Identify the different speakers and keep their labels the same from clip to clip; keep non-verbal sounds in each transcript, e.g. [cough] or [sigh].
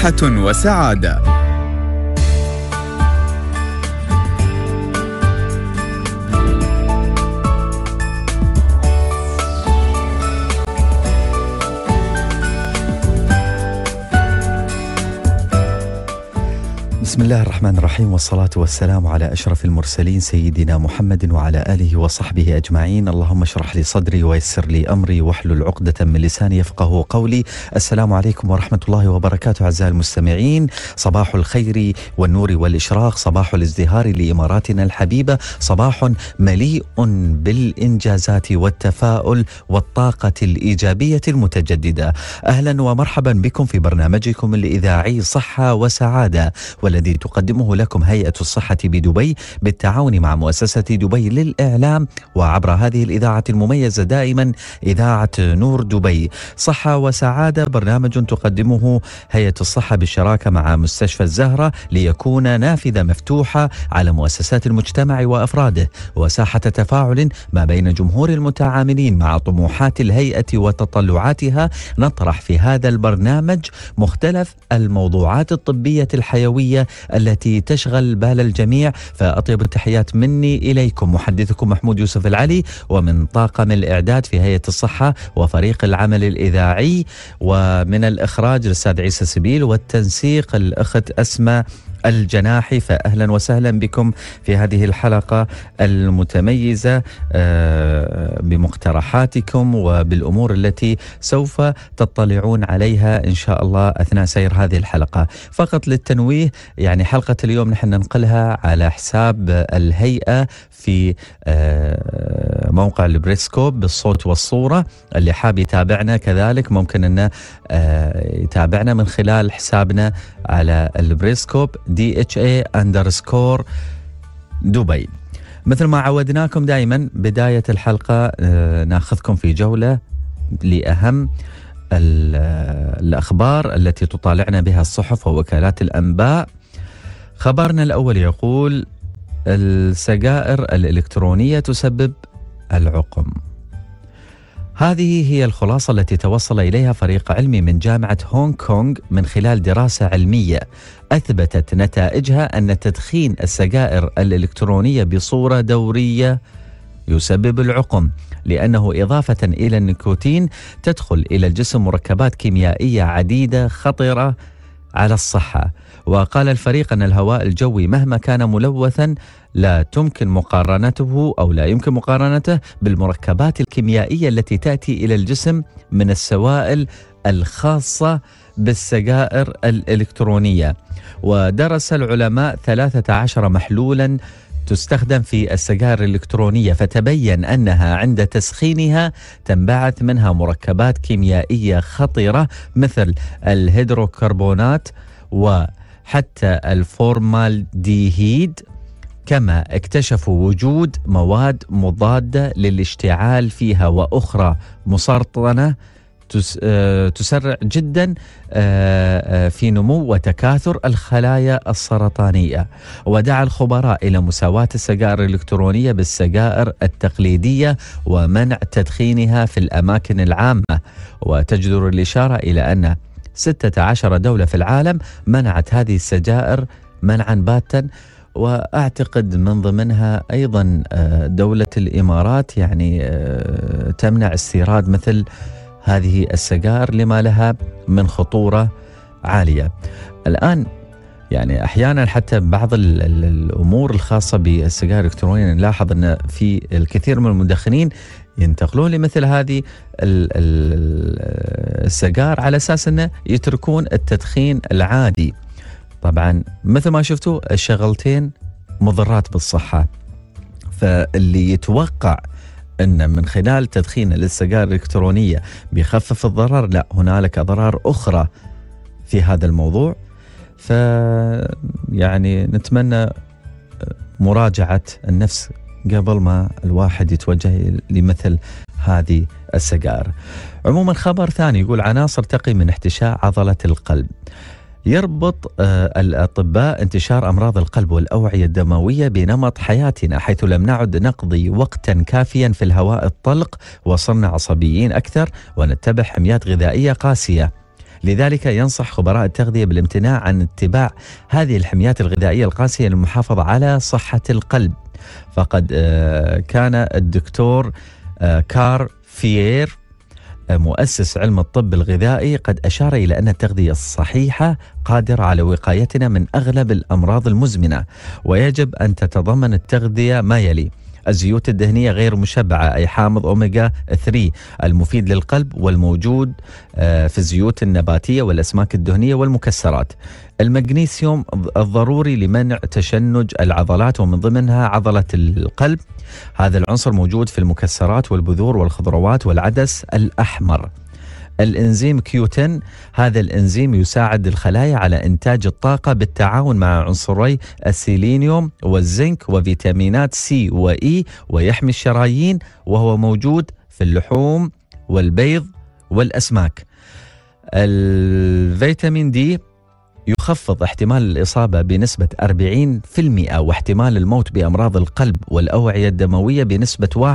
Speaker 1: صحة وسعادة بسم الله الرحمن الرحيم والصلاة والسلام على أشرف المرسلين سيدنا محمد وعلى آله وصحبه أجمعين اللهم اشرح لي صدري ويسر لي أمري واحلل عقدة من لساني يفقه قولي السلام عليكم ورحمة الله وبركاته أعزائي المستمعين صباح الخير والنور والإشراق صباح الازدهار لإماراتنا الحبيبة صباح مليء بالإنجازات والتفاؤل والطاقة الإيجابية المتجددة أهلا ومرحبا بكم في برنامجكم الإذاعي صحة وسعادة والذي الذي تقدمه لكم هيئة الصحة بدبي بالتعاون مع مؤسسة دبي للإعلام وعبر هذه الإذاعة المميزة دائما إذاعة نور دبي صحة وسعادة برنامج تقدمه هيئة الصحة بالشراكة مع مستشفى الزهرة ليكون نافذة مفتوحة على مؤسسات المجتمع وأفراده وساحة تفاعل ما بين جمهور المتعاملين مع طموحات الهيئة وتطلعاتها نطرح في هذا البرنامج مختلف الموضوعات الطبية الحيوية التي تشغل بال الجميع فأطيب التحيات مني إليكم محدثكم محمود يوسف العلي ومن طاقم الإعداد في هيئة الصحة وفريق العمل الإذاعي ومن الإخراج الأستاذ عيسى سبيل والتنسيق الأخت أسماء الجناحي فأهلا وسهلا بكم في هذه الحلقة المتميزة آه، بمقترحاتكم وبالأمور التي سوف تطلعون عليها إن شاء الله أثناء سير هذه الحلقة فقط للتنويه يعني حلقة اليوم نحن ننقلها على حساب الهيئة في آه، موقع البريسكوب بالصوت والصورة اللي حاب يتابعنا كذلك ممكن أنه آه، يتابعنا من خلال حسابنا على البريسكوب دي اتش اي اندرسكور دبي مثل ما عودناكم دائما بداية الحلقة آه، ناخذكم في جولة لأهم آه، الأخبار التي تطالعنا بها الصحف ووكالات الأنباء خبرنا الأول يقول السجائر الإلكترونية تسبب العقم هذه هي الخلاصة التي توصل إليها فريق علمي من جامعة هونغ كونغ من خلال دراسة علمية أثبتت نتائجها أن تدخين السجائر الإلكترونية بصورة دورية يسبب العقم لأنه إضافة إلى النيكوتين تدخل إلى الجسم مركبات كيميائية عديدة خطرة على الصحة وقال الفريق أن الهواء الجوي مهما كان ملوثا لا تمكن مقارنته أو لا يمكن مقارنته بالمركبات الكيميائية التي تأتي إلى الجسم من السوائل الخاصة بالسجائر الإلكترونية ودرس العلماء 13 محلولا تستخدم في السجائر الإلكترونية فتبين أنها عند تسخينها تنبعث منها مركبات كيميائية خطيرة مثل الهيدروكربونات و حتى الفورمال ديهيد كما اكتشفوا وجود مواد مضادة للاشتعال فيها وأخرى مسرطنة آه، تسرع جدا آه، آه، في نمو وتكاثر الخلايا السرطانية ودعا الخبراء إلى مساواة السجائر الإلكترونية بالسجائر التقليدية ومنع تدخينها في الأماكن العامة وتجدر الإشارة إلى أن 16 دولة في العالم منعت هذه السجائر منعا باتا واعتقد من ضمنها ايضا آه، دوله الامارات يعني آه، تمنع استيراد مثل هذه السجائر لما لها من خطوره عاليه. الان يعني احيانا حتى بعض الامور الخاصه بالسجائر الالكترونيه نلاحظ ان في الكثير من المدخنين ينتقلون لمثل هذه السجار على اساس انه يتركون التدخين العادي. طبعا مثل ما شفتوا الشغلتين مضرات بالصحه. فاللي يتوقع ان من خلال تدخين السجائر الالكترونيه بيخفف الضرر لا هنالك اضرار اخرى في هذا الموضوع ف يعني نتمنى مراجعه النفس قبل ما الواحد يتوجه لمثل هذه السجائر. عموما خبر ثاني يقول عناصر تقي من احتشاء عضله القلب. يربط آه، الاطباء انتشار امراض القلب والاوعيه الدمويه بنمط حياتنا حيث لم نعد نقضي وقتا كافيا في الهواء الطلق وصرنا عصبيين اكثر ونتبع حميات غذائيه قاسيه لذلك ينصح خبراء التغذية بالامتناع عن اتباع هذه الحميات الغذائية القاسية للمحافظة على صحة القلب فقد آه، كان الدكتور آه، كار فيير آه، مؤسس علم الطب الغذائي قد أشار إلى أن التغذية الصحيحة قادرة على وقايتنا من أغلب الأمراض المزمنة ويجب أن تتضمن التغذية ما يلي الزيوت الدهنية غير مشبعة أي حامض أوميجا 3 المفيد للقلب والموجود آه، في الزيوت النباتية والأسماك الدهنية والمكسرات المغنيسيوم الضروري لمنع تشنج العضلات ومن ضمنها عضلة القلب هذا العنصر موجود في المكسرات والبذور والخضروات والعدس الأحمر الانزيم كيوتن هذا الانزيم يساعد الخلايا على انتاج الطاقه بالتعاون مع عنصري السيلينيوم والزنك وفيتامينات سي واي ويحمي الشرايين وهو موجود في اللحوم والبيض والاسماك الفيتامين دي يخفض احتمال الإصابة بنسبة 40% واحتمال الموت بأمراض القلب والأوعية الدموية بنسبة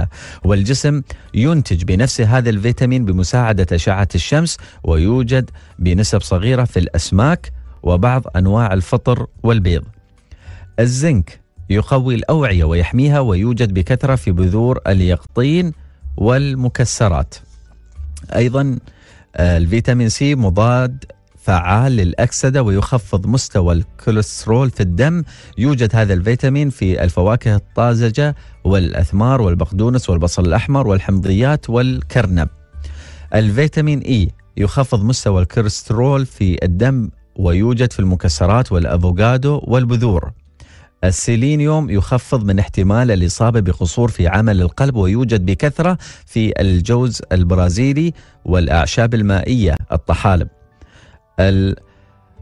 Speaker 1: 81% والجسم ينتج بنفسه هذا الفيتامين بمساعدة أشعة الشمس ويوجد بنسب صغيرة في الأسماك وبعض أنواع الفطر والبيض الزنك يقوي الأوعية ويحميها ويوجد بكثرة في بذور اليقطين والمكسرات أيضا آه، الفيتامين سي مضاد فعال للأكسدة ويخفض مستوى الكوليسترول في الدم يوجد هذا الفيتامين في الفواكه الطازجة والأثمار والبقدونس والبصل الأحمر والحمضيات والكرنب الفيتامين إي e يخفض مستوى الكوليسترول في الدم ويوجد في المكسرات والأفوكادو والبذور السيلينيوم يخفض من احتمال الإصابة بقصور في عمل القلب ويوجد بكثرة في الجوز البرازيلي والأعشاب المائية الطحالب ال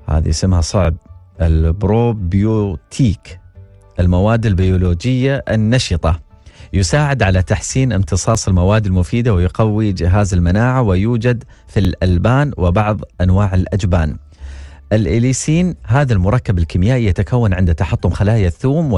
Speaker 1: هذه اسمها صعب البروبيوتيك المواد البيولوجية النشطة يساعد على تحسين امتصاص المواد المفيدة ويقوي جهاز المناعة ويوجد في الألبان وبعض أنواع الأجبان الإليسين هذا المركب الكيميائي يتكون عند تحطم خلايا الثوم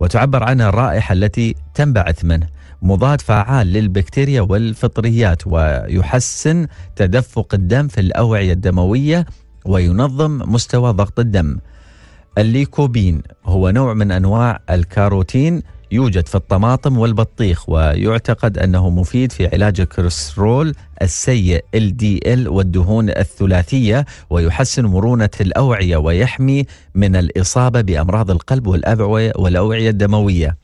Speaker 1: وتعتبر عنها الرائحة التي تنبعث منه مضاد فعال للبكتيريا والفطريات ويحسن تدفق الدم في الأوعية الدموية وينظم مستوى ضغط الدم الليكوبين هو نوع من أنواع الكاروتين يوجد في الطماطم والبطيخ ويعتقد أنه مفيد في علاج الكوليسترول السيء LDL والدهون الثلاثية ويحسن مرونة الأوعية ويحمي من الإصابة بأمراض القلب والأوعية الدموية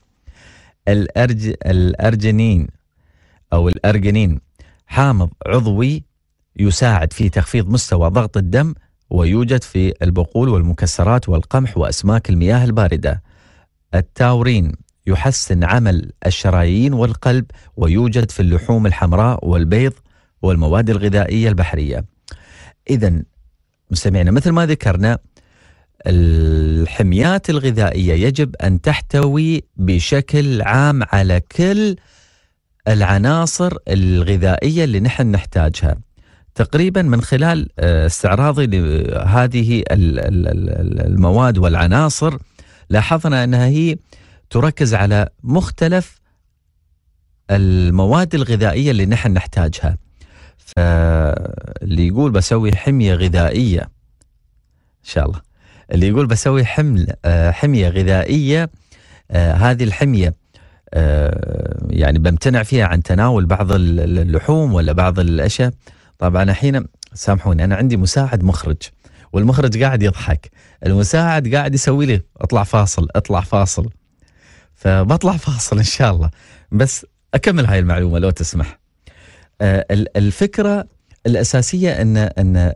Speaker 1: الأرج الأرجنين أو الأرجنين حامض عضوي يساعد في تخفيض مستوى ضغط الدم ويوجد في البقول والمكسرات والقمح وأسماك المياه الباردة التاورين يحسن عمل الشرايين والقلب ويوجد في اللحوم الحمراء والبيض والمواد الغذائية البحرية إذا مستمعنا مثل ما ذكرنا الحميات الغذائيه يجب ان تحتوي بشكل عام على كل العناصر الغذائيه اللي نحن نحتاجها تقريبا من خلال آه، استعراضي لهذه المواد والعناصر لاحظنا انها هي تركز على مختلف المواد الغذائيه اللي نحن نحتاجها فاللي يقول بسوي حميه غذائيه ان شاء الله اللي يقول بسوي حمل آه، حميه غذائيه آه، هذه الحميه آه، يعني بمتنع فيها عن تناول بعض اللحوم ولا بعض الاشياء طبعا الحين سامحوني انا عندي مساعد مخرج والمخرج قاعد يضحك المساعد قاعد يسوي لي اطلع فاصل اطلع فاصل فبطلع فاصل ان شاء الله بس اكمل هاي المعلومه لو تسمح الفكره الاساسيه ان ان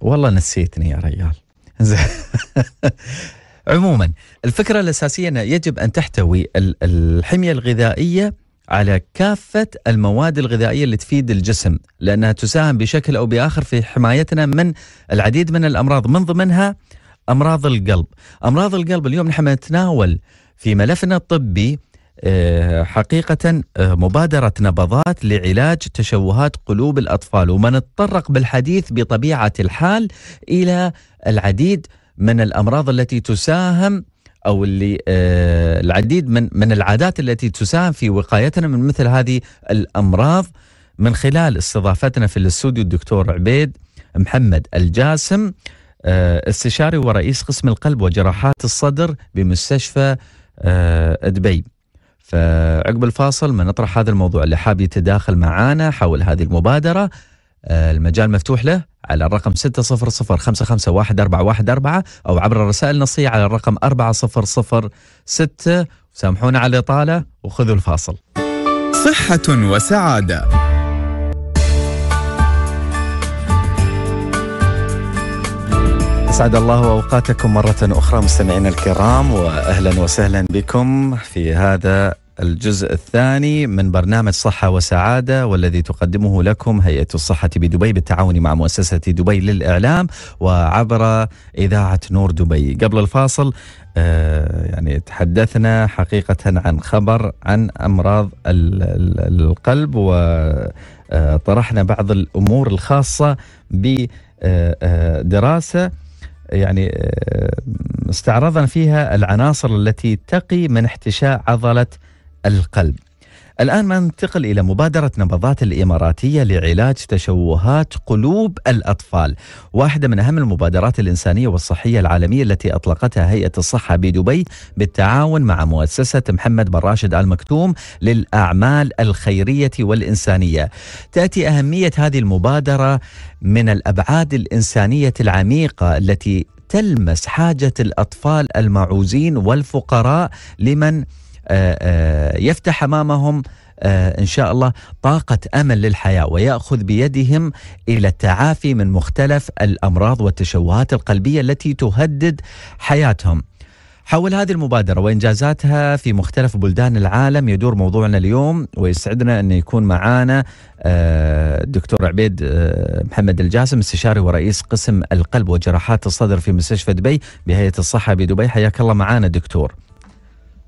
Speaker 1: والله نسيتني يا ريال [laughs] عموما الفكرة الأساسية أنه يجب أن تحتوي الحمية الغذائية على كافة المواد الغذائية اللي تفيد الجسم لأنها تساهم بشكل أو بآخر في حمايتنا من العديد من الأمراض من ضمنها أمراض القلب أمراض القلب اليوم نحن نتناول في ملفنا الطبي آه، حقيقة آه، مبادرة نبضات لعلاج تشوهات قلوب الأطفال وما نتطرق بالحديث بطبيعة الحال إلى العديد من الأمراض التي تساهم او اللي آه، العديد من من العادات التي تساهم في وقايتنا من مثل هذه الامراض من خلال استضافتنا في الاستوديو الدكتور عبيد محمد الجاسم استشاري ورئيس قسم القلب وجراحات الصدر بمستشفى دبي. فعقب الفاصل ما نطرح هذا الموضوع اللي حاب يتداخل معانا حول هذه المبادرة آه، المجال مفتوح له على الرقم 600 أو عبر الرسائل النصية على الرقم 4006 سامحونا على الإطالة وخذوا الفاصل صحة وسعادة أسعد الله أوقاتكم مرة أخرى مستمعينا الكرام وأهلا وسهلا بكم في هذا الجزء الثاني من برنامج صحة وسعادة والذي تقدمه لكم هيئة الصحة بدبي بالتعاون مع مؤسسة دبي للإعلام وعبر إذاعة نور دبي قبل الفاصل آه، يعني تحدثنا حقيقة عن خبر عن أمراض القلب وطرحنا آه، بعض الأمور الخاصة بدراسة يعني آه، استعرضنا فيها العناصر التي تقي من احتشاء عضله القلب الآن ننتقل إلى مبادرة نبضات الإماراتية لعلاج تشوهات قلوب الأطفال واحدة من أهم المبادرات الإنسانية والصحية العالمية التي أطلقتها هيئة الصحة بدبي بالتعاون مع مؤسسة محمد بن راشد آل مكتوم للأعمال الخيرية والإنسانية تأتي أهمية هذه المبادرة من الأبعاد الإنسانية العميقة التي تلمس حاجة الأطفال المعوزين والفقراء لمن آه، آه، يفتح امامهم آه، ان شاء الله طاقه امل للحياه وياخذ بيدهم الى التعافي من مختلف الامراض والتشوهات القلبيه التي تهدد حياتهم. حول هذه المبادرة وإنجازاتها في مختلف بلدان العالم يدور موضوعنا اليوم ويسعدنا أن يكون معنا الدكتور عبيد محمد الجاسم استشاري ورئيس قسم القلب وجراحات الصدر في مستشفى دبي بهيئة الصحة بدبي حياك الله معنا دكتور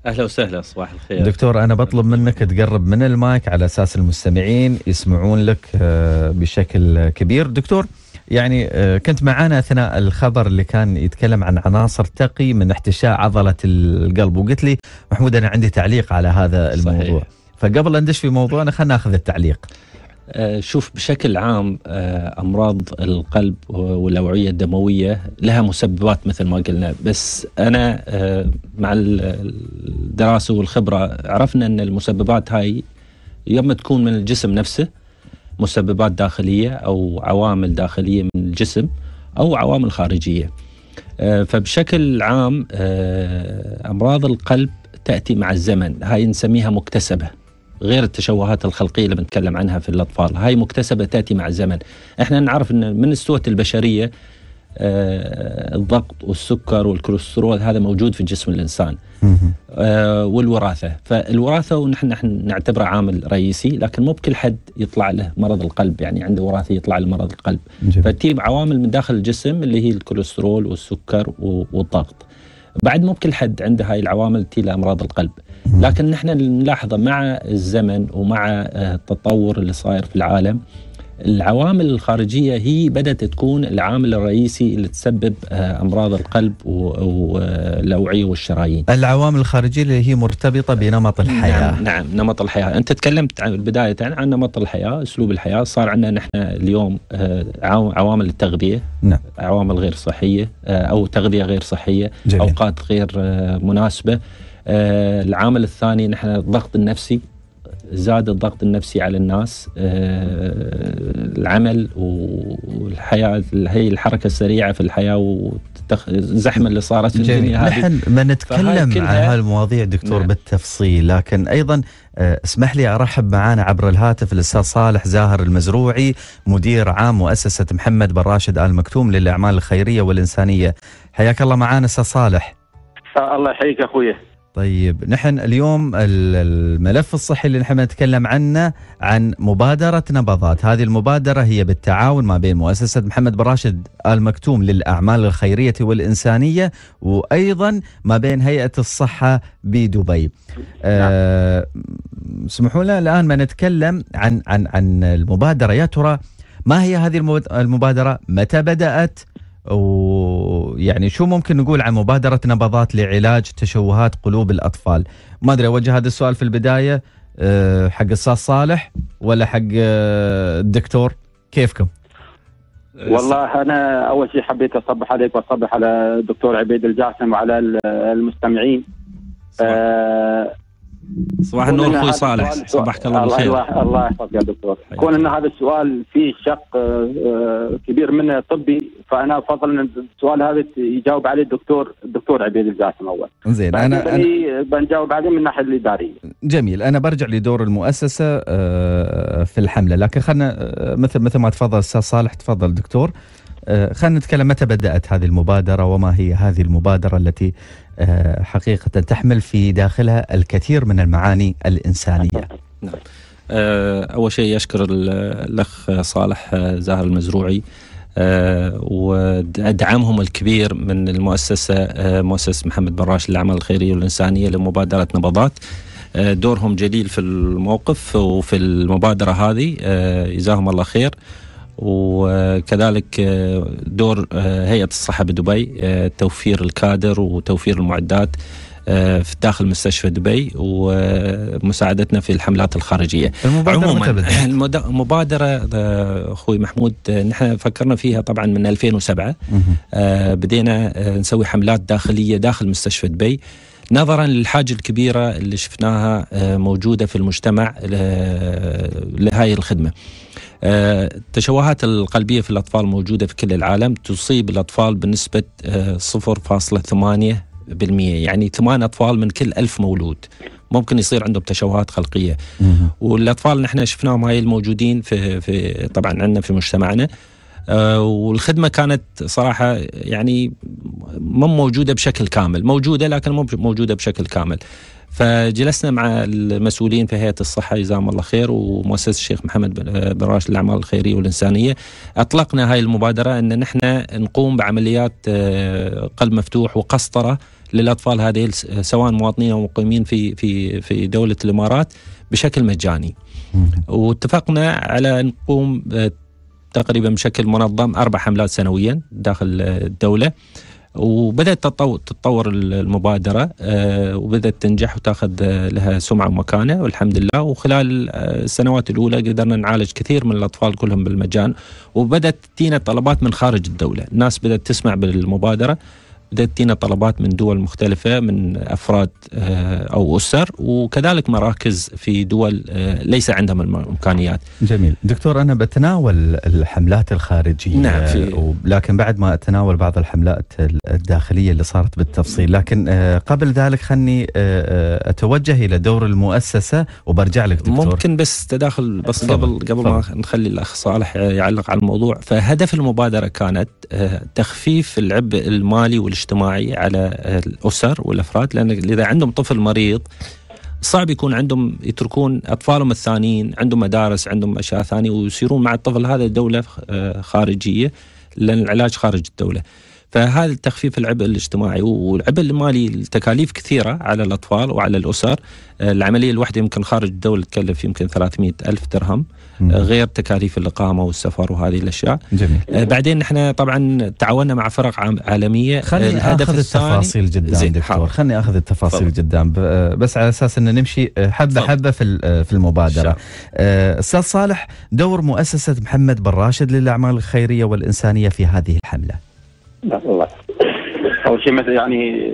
Speaker 2: اهلا وسهلا صباح الخير
Speaker 1: دكتور انا بطلب منك تقرب من المايك على اساس المستمعين يسمعون لك آه، بشكل كبير دكتور يعني آه، كنت معانا اثناء الخبر اللي كان يتكلم عن عناصر تقي من احتشاء عضله القلب وقلت لي محمود انا عندي تعليق على هذا الموضوع صحيح. فقبل ندش في موضوعنا خلينا ناخذ التعليق آه، شوف بشكل عام آه، امراض
Speaker 2: القلب والاوعيه الدمويه لها مسببات مثل ما قلنا بس انا آه، مع الدراسه والخبره عرفنا ان المسببات هاي يما تكون من الجسم نفسه مسببات داخليه او عوامل داخليه من الجسم او عوامل خارجيه فبشكل عام امراض القلب تاتي مع الزمن هاي نسميها مكتسبه غير التشوهات الخلقيه اللي بنتكلم عنها في الاطفال هاي مكتسبه تاتي مع الزمن احنا نعرف ان من السوة البشريه آه الضغط والسكر والكوليسترول هذا موجود في جسم الانسان آه والوراثه فالوراثه ونحن نحن نعتبره عامل رئيسي لكن مو بكل حد يطلع له مرض القلب يعني عنده وراثه يطلع له مرض القلب فتجيب عوامل من داخل الجسم اللي هي الكوليسترول والسكر والضغط بعد مو بكل حد عنده هاي العوامل تي لامراض القلب لكن نحن نلاحظه مع الزمن ومع آه، التطور اللي صاير في العالم العوامل الخارجية هي بدأت تكون العامل الرئيسي اللي تسبب آه، أمراض القلب والأوعية والشرايين
Speaker 1: العوامل الخارجية اللي هي مرتبطة بنمط نعم، الحياة نعم,
Speaker 2: نعم نمط الحياة أنت تكلمت عن بداية عن نمط الحياة أسلوب الحياة صار عندنا نحن اليوم آه، عوامل التغذية نعم. عوامل غير صحية آه، أو تغذية غير صحية جميل. أوقات غير مناسبة العامل الثاني نحن الضغط النفسي زاد الضغط النفسي على الناس آه، العمل والحياه هي الحركه السريعه في الحياه والزحمه اللي صارت في الدنيا نحن
Speaker 1: ما نتكلم عن هالمواضيع دكتور نعم. بالتفصيل لكن ايضا آه، اسمح لي ارحب معانا عبر الهاتف الاستاذ صالح زاهر المزروعي مدير عام مؤسسه محمد بن راشد ال مكتوم للاعمال الخيريه والانسانيه حياك الله معانا استاذ صالح
Speaker 3: آه، الله يحييك اخوي
Speaker 1: طيب نحن اليوم الملف الصحي اللي نحن نتكلم عنه عن مبادرة نبضات هذه المبادرة هي بالتعاون ما بين مؤسسة محمد بن راشد آل مكتوم للأعمال الخيرية والإنسانية وأيضا ما بين هيئة الصحة بدبي أه سمحوا لنا الآن ما نتكلم عن, عن, عن المبادرة يا ترى ما هي هذه المبادرة متى بدأت ويعني شو ممكن نقول عن مبادرة نبضات لعلاج تشوهات قلوب الأطفال ما أدري أوجه هذا السؤال في البداية أه، حق الصاص صالح ولا حق أه، الدكتور كيفكم
Speaker 3: والله انا اول شيء حبيت اصبح عليك واصبح على الدكتور عبيد الجاسم وعلى المستمعين صباح النور اخوي صالح صباحك الله بالخير الله الله يحفظك يا دكتور كون ان هذا السؤال فيه شق آه، آه، كبير منه طبي فانا افضل ان السؤال هذا يجاوب عليه الدكتور الدكتور عبيد الجاسم اول
Speaker 1: زين انا, أنا
Speaker 3: بنجاوب عليه من الناحيه الاداريه
Speaker 1: جميل انا برجع لدور المؤسسه آه، في الحمله لكن خلينا مثل مثل ما تفضل استاذ صالح تفضل دكتور آه، خلينا نتكلم متى بدأت هذه المبادرة وما هي هذه المبادرة التي آه، حقيقة تحمل في داخلها الكثير من المعاني الإنسانية نعم.
Speaker 2: آه، أول شيء اشكر الأخ صالح زاهر المزروعي ودعمهم الكبير من المؤسسة مؤسسة محمد بن راشد للأعمال الخيرية والإنسانية لمبادرة نبضات دورهم جليل في الموقف وفي المبادرة هذه جزاهم الله خير وكذلك آه، دور آه، هيئة الصحة بدبي آه، توفير الكادر وتوفير المعدات في داخل مستشفى دبي ومساعدتنا في الحملات الخارجيه. المبادره عموما [laughs] المبادره اخوي محمود نحن فكرنا فيها طبعا من 2007 بدينا نسوي حملات داخليه داخل مستشفى دبي نظرا للحاجه الكبيره اللي شفناها موجوده في المجتمع لهذه الخدمه. التشوهات آه، القلبية في الأطفال موجودة في كل العالم تصيب الأطفال بنسبة 0.8% آه، يعني ثمان أطفال من كل ألف مولود ممكن يصير عندهم تشوهات خلقية والأطفال نحن شفناهم هاي الموجودين في, في طبعا عندنا في مجتمعنا آه، والخدمه كانت صراحه يعني مو موجوده بشكل كامل، موجوده لكن مو موجوده بشكل كامل. فجلسنا مع المسؤولين في هيئه الصحه جزاهم الله خير ومؤسسه الشيخ محمد بن راشد للاعمال الخيريه والانسانيه اطلقنا هاي المبادره ان نحن نقوم بعمليات آه، قلب مفتوح وقسطره للاطفال هذه سواء مواطنين او مقيمين في في في دوله الامارات بشكل مجاني. واتفقنا على نقوم آه، تقريبا بشكل منظم اربع حملات سنويا داخل آه، الدوله. وبدات تتطور المبادره آه، وبدات تنجح وتاخذ آه، لها سمعه ومكانه والحمد لله وخلال آه، السنوات الاولى قدرنا نعالج كثير من الاطفال كلهم بالمجان وبدات تينا طلبات من خارج الدوله، الناس بدات تسمع بالمبادره بدأت تينا طلبات من دول مختلفة من أفراد آه، أو أسر وكذلك مراكز في دول آه، ليس عندهم الإمكانيات
Speaker 1: جميل دكتور أنا بتناول الحملات الخارجية نعم في لكن بعد ما أتناول بعض الحملات الداخلية اللي صارت بالتفصيل لكن آه، قبل ذلك خلني أتوجه إلى دور المؤسسة وبرجع لك دكتور ممكن بس تداخل بس فضل. قبل قبل فضل. ما نخلي الأخ صالح يعلق على الموضوع فهدف
Speaker 2: المبادرة كانت تخفيف العبء المالي وال الاجتماعي على الاسر والافراد لان اذا عندهم طفل مريض صعب يكون عندهم يتركون اطفالهم الثانيين عندهم مدارس عندهم اشياء ثانيه ويصيرون مع الطفل هذا دوله آه، خارجيه لان العلاج خارج الدوله. فهذا تخفيف العبء الاجتماعي والعبء المالي التكاليف كثيرة على الأطفال وعلى الأسر آه، العملية الواحدة يمكن خارج الدولة تكلف يمكن 300 ألف درهم آه، غير تكاليف الإقامة والسفر وهذه الأشياء جميل. آه، بعدين نحن طبعا تعاوننا مع فرق عالمية خليني أخذ التفاصيل
Speaker 3: جدا
Speaker 1: دكتور خليني أخذ التفاصيل جدا بس على أساس أن نمشي حبة حبة في المبادرة أستاذ صالح دور مؤسسة محمد بن راشد للأعمال الخيرية والإنسانية في هذه الحملة
Speaker 3: لا والله اول شيء مثلا يعني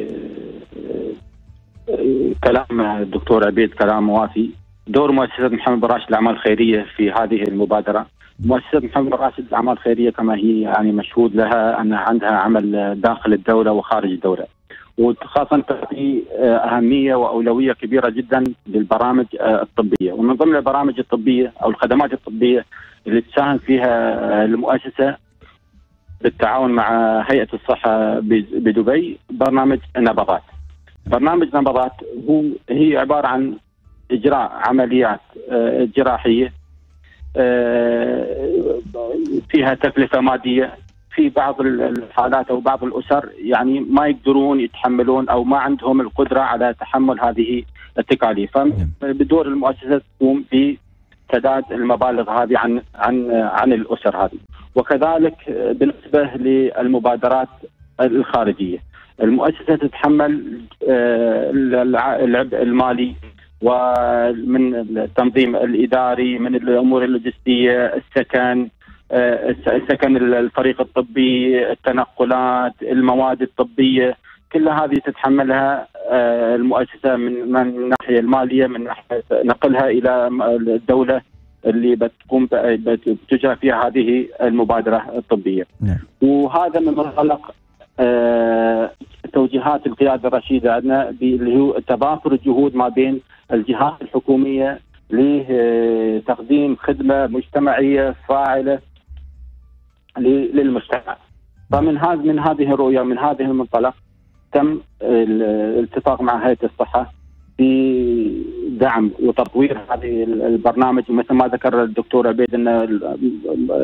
Speaker 3: كلام الدكتور عبيد كلام وافي دور مؤسسة محمد بن راشد الأعمال الخيرية في هذه المبادرة مؤسسة محمد بن راشد الأعمال الخيرية كما هي يعني مشهود لها أن عندها عمل داخل الدولة وخارج الدولة وخاصة تعطي أهمية وأولوية كبيرة جدا للبرامج الطبية ومن ضمن البرامج الطبية أو الخدمات الطبية اللي تساهم فيها المؤسسة بالتعاون مع هيئه الصحه بدبي برنامج نبضات. برنامج نبضات هو هي عباره عن اجراء عمليات آه، جراحيه آه، فيها تكلفه ماديه في بعض الحالات او بعض الاسر يعني ما يقدرون يتحملون او ما عندهم القدره على تحمل هذه التكاليف فبدور المؤسسه تقوم سداد المبالغ هذه عن عن عن الاسر هذه وكذلك بالنسبه للمبادرات الخارجيه المؤسسه تتحمل آه، العبء المالي ومن التنظيم الاداري من الامور اللوجستيه السكن آه، السكن الفريق الطبي التنقلات المواد الطبيه كل هذه تتحملها آه، المؤسسه من من الناحيه الماليه من ناحيه نقلها الى الدوله اللي بتقوم بتجرى فيها هذه المبادره الطبيه. نعم. وهذا من منطلق آه، توجيهات القياده الرشيده عندنا اللي هو تبافر الجهود ما بين الجهات الحكوميه لتقديم آه، خدمه مجتمعيه فاعله للمجتمع. فمن هذا من هذه الرؤيه من هذه المنطلق تم الاتفاق مع هيئه الصحه في دعم وتطوير هذه البرنامج ومثل ما ذكر الدكتور عبيد ان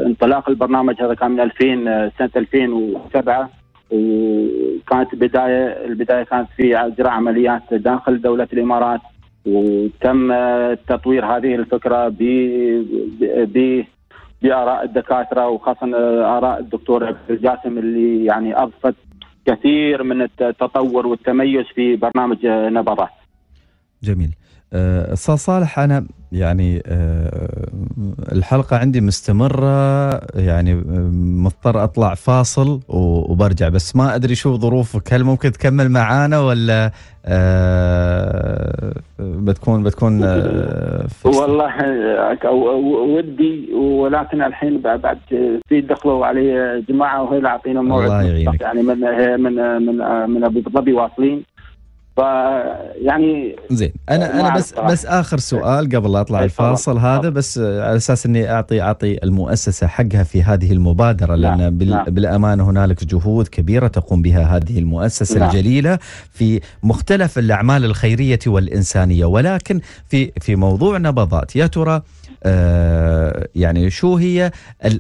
Speaker 3: انطلاق البرنامج هذا كان من 2000 سنه 2007 وكانت بدايه البدايه كانت في اجراء عمليات داخل دوله الامارات وتم تطوير هذه الفكره ب ب باراء الدكاتره وخاصه اراء الدكتور عبد الجاسم اللي يعني اضفت كثير من التطور والتميز في برنامج نبضات.
Speaker 1: جميل. استاذ آه، صالح انا يعني آه، الحلقه عندي مستمره يعني آه، مضطر اطلع فاصل وبرجع بس ما ادري شو ظروفك هل ممكن تكمل معانا ولا بتكون بتكون والله
Speaker 3: ودي ولكن الحين بعد في دخلوا علي جماعه وهي اللي اعطينا موعد يعني من من من, من ابو ظبي واصلين يعني زين انا انا بس صراحة. بس
Speaker 1: اخر سؤال قبل اطلع الفاصل هذا بس على اساس اني اعطي اعطي المؤسسه حقها في هذه المبادره لان نعم. بال نعم. بالامانه هنالك جهود كبيره تقوم بها هذه المؤسسه نعم. الجليله في مختلف الاعمال الخيريه والانسانيه ولكن في في موضوع نبضات يا ترى آه، يعني شو هي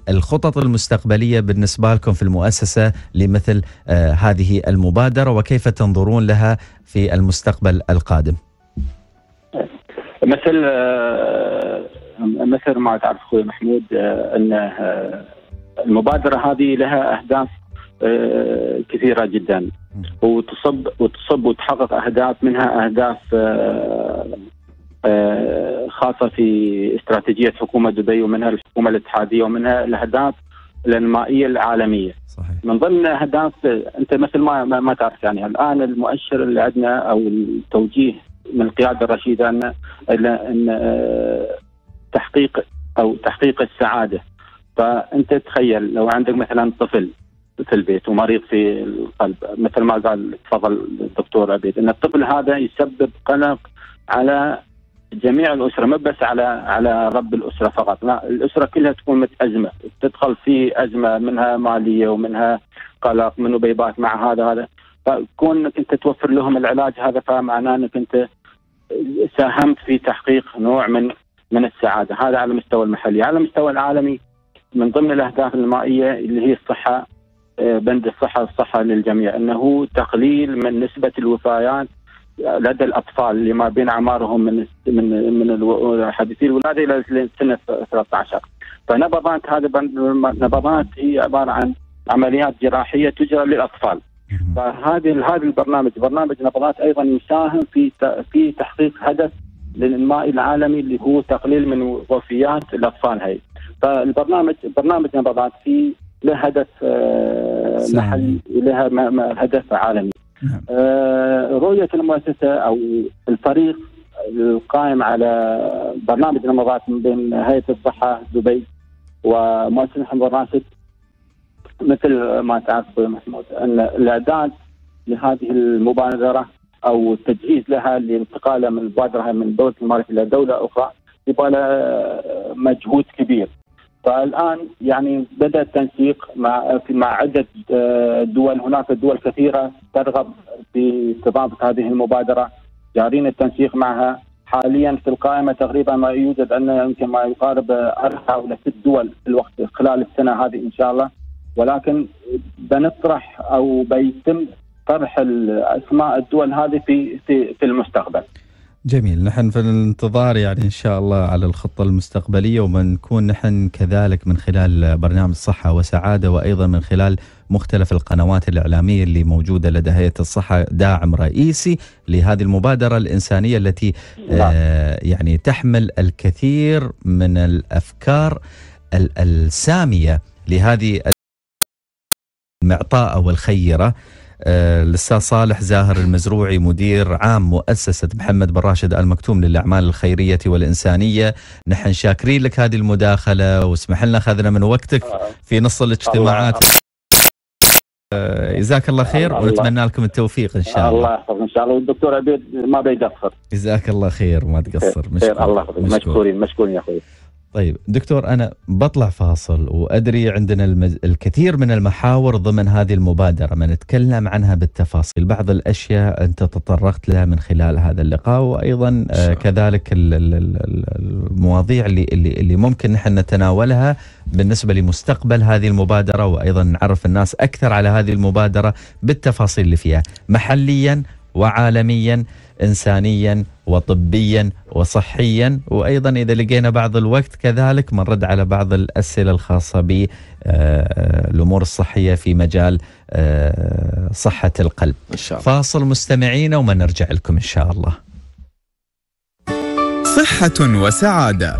Speaker 1: الخطط المستقبليه بالنسبه لكم في المؤسسه لمثل آه، هذه المبادره وكيف تنظرون لها في المستقبل القادم؟
Speaker 3: مثل آه، مثل ما تعرف اخوي محمود ان المبادره هذه لها اهداف كثيره جدا وتصب وتصب وتحقق اهداف منها اهداف آه، خاصة في استراتيجية حكومة دبي ومنها الحكومة الاتحادية ومنها الأهداف الانمائية العالمية صحيح. من ضمن أهداف أنت مثل ما ما تعرف يعني الآن المؤشر اللي عندنا أو التوجيه من القيادة الرشيدة أن أن آه، تحقيق أو تحقيق السعادة فأنت تخيل لو عندك مثلا طفل في البيت ومريض في القلب مثل ما قال تفضل الدكتور عبيد ان الطفل هذا يسبب قلق على جميع الاسره ما بس على على رب الاسره فقط لا الاسره كلها تكون متازمه تدخل في ازمه منها ماليه ومنها قلق من بيبات مع هذا هذا فكونك انت توفر لهم العلاج هذا فمعناه انك انت ساهمت في تحقيق نوع من من السعاده هذا على المستوى المحلي على المستوى العالمي من ضمن الاهداف المائيه اللي هي الصحه آه، بند الصحه الصحه للجميع انه تقليل من نسبه الوفيات لدى الاطفال اللي ما بين اعمارهم من من من حديثي الولاده الى سنه 13 فنبضات هذا نبضات هي عباره عن عمليات جراحيه تجرى للاطفال فهذه هذا البرنامج برنامج نبضات ايضا يساهم في في تحقيق هدف للانماء العالمي اللي هو تقليل من وفيات الاطفال هي فالبرنامج برنامج نبضات في له هدف آه، محلي لها هدف عالمي نعم. آه، رؤيه المؤسسه او الفريق القائم على برنامج نمضات من بين هيئه الصحه دبي ومؤسسه محمد الراشد مثل ما تعرف محمود ان الاعداد لهذه المبادره او التجهيز لها لانتقالها من مبادره من دوله المعرفه الى دوله اخرى يبغى مجهود كبير فالان يعني بدا التنسيق مع مع عده آه، دول هناك دول كثيره ترغب باستضافه هذه المبادره جارين التنسيق معها حاليا في القائمه تقريبا ما يوجد عندنا يمكن ما يقارب اربع ولا ست دول في الوقت خلال السنه هذه ان شاء الله ولكن بنطرح او بيتم طرح اسماء الدول هذه في في, في المستقبل.
Speaker 1: جميل نحن في الانتظار يعني إن شاء الله على الخطة المستقبلية وبنكون نحن كذلك من خلال برنامج صحة وسعادة وأيضا من خلال مختلف القنوات الإعلامية اللي موجودة لدى هيئة الصحة داعم رئيسي لهذه المبادرة الإنسانية التي نعم. آه يعني تحمل الكثير من الأفكار السامية لهذه المعطاء أو الخيرة آه، الأستاذ صالح زاهر المزروعي مدير عام مؤسسة محمد بن راشد المكتوم للأعمال الخيرية والإنسانية نحن شاكرين لك هذه المداخلة واسمح لنا أخذنا من وقتك في نص الاجتماعات جزاك الله خير الله. ونتمنى لكم التوفيق ان شاء الله الله يحفظك ان شاء الله والدكتور عبيد ما بيقصر جزاك الله خير ما تقصر مشكور الله يحفظك مشكورين مشكورين يا اخوي طيب دكتور انا بطلع فاصل وادري عندنا المز... الكثير من المحاور ضمن هذه المبادره ما نتكلم عنها بالتفاصيل بعض الاشياء انت تطرقت لها من خلال هذا اللقاء وايضا آه كذلك المواضيع اللي اللي اللي ممكن نحن نتناولها بالنسبه لمستقبل هذه المبادره وايضا نعرف الناس اكثر على هذه المبادره بالتفاصيل اللي فيها محليا وعالميا انسانيا وطبيا وصحيا وايضا اذا لقينا بعض الوقت كذلك بنرد على بعض الاسئله الخاصه بالامور آه، آه، الصحيه في مجال آه، صحه القلب. إن شاء الله. فاصل مستمعينا وما نرجع لكم ان شاء الله. صحه وسعاده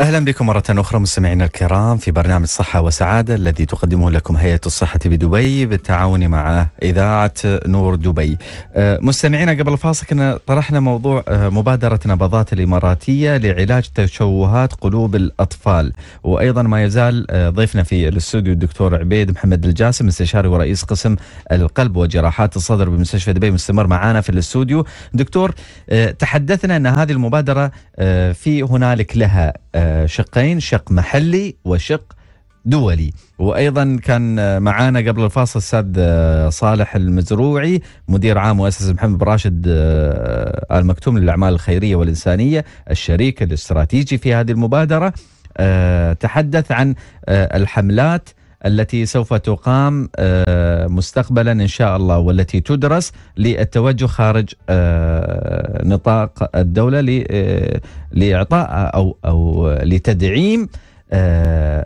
Speaker 1: اهلا بكم مره اخرى مستمعينا الكرام في برنامج صحه وسعاده الذي تقدمه لكم هيئه الصحه بدبي بالتعاون مع اذاعه نور دبي. أه، مستمعينا قبل الفاصل كنا طرحنا موضوع أه، مبادره نبضات الاماراتيه لعلاج تشوهات قلوب الاطفال وايضا ما يزال أه، ضيفنا في الاستوديو الدكتور عبيد محمد الجاسم استشاري ورئيس قسم القلب وجراحات الصدر بمستشفى دبي مستمر معنا في الاستوديو. دكتور تحدثنا ان هذه المبادره في هنالك لها شقين شق محلي وشق دولي وايضا كان معانا قبل الفاصل الساد آه، صالح المزروعي مدير عام مؤسسه محمد راشد آه، ال مكتوم للاعمال الخيريه والانسانيه الشريك الاستراتيجي في هذه المبادره آه، تحدث عن الحملات التي سوف تقام آه، مستقبلا ان شاء الله والتي تدرس للتوجه خارج آه، نطاق الدوله آه، لاعطاء او او لتدعيم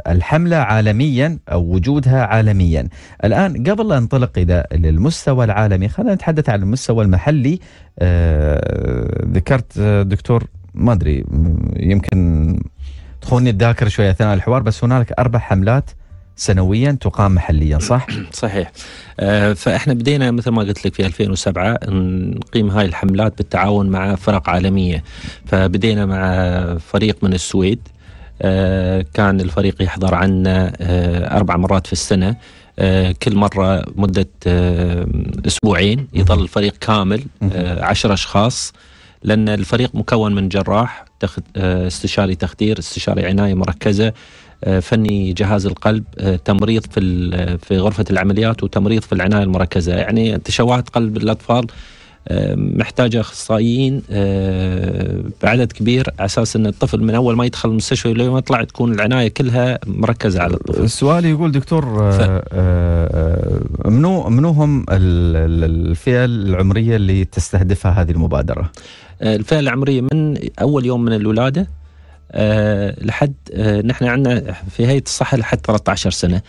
Speaker 1: الحملة عالميا أو وجودها عالميا الآن قبل ان ننطلق إلى المستوى العالمي خلينا نتحدث عن المستوى المحلي ذكرت دكتور ما أدري يمكن تخوني الذاكرة شوية أثناء الحوار بس هنالك أربع حملات سنويا تقام محليا صح؟ [clears throat]
Speaker 2: صحيح آه، فاحنا بدينا مثل ما قلت لك في 2007 نقيم هاي الحملات بالتعاون مع فرق عالميه فبدينا مع فريق من السويد آه، كان الفريق يحضر عنا آه، اربع مرات في السنه كل مرة مدة أسبوعين يظل الفريق كامل عشر أشخاص لأن الفريق مكون من جراح استشاري تخدير استشاري عناية مركزة آه، فني جهاز القلب آه، تمريض في في غرفه العمليات وتمريض في العنايه المركزه يعني تشوهات قلب الاطفال آه، محتاجه اخصائيين بعدد كبير على اساس ان الطفل من اول ما يدخل المستشفى ما يطلع تكون العنايه كلها مركزه على الطفل.
Speaker 1: السؤال يقول دكتور ف... منو منو هم الفئه العمريه اللي تستهدفها هذه المبادره؟ الفئه العمريه من اول يوم من الولاده
Speaker 2: آه، لحد آه، نحن عندنا في هيئه الصحه لحد 13 سنه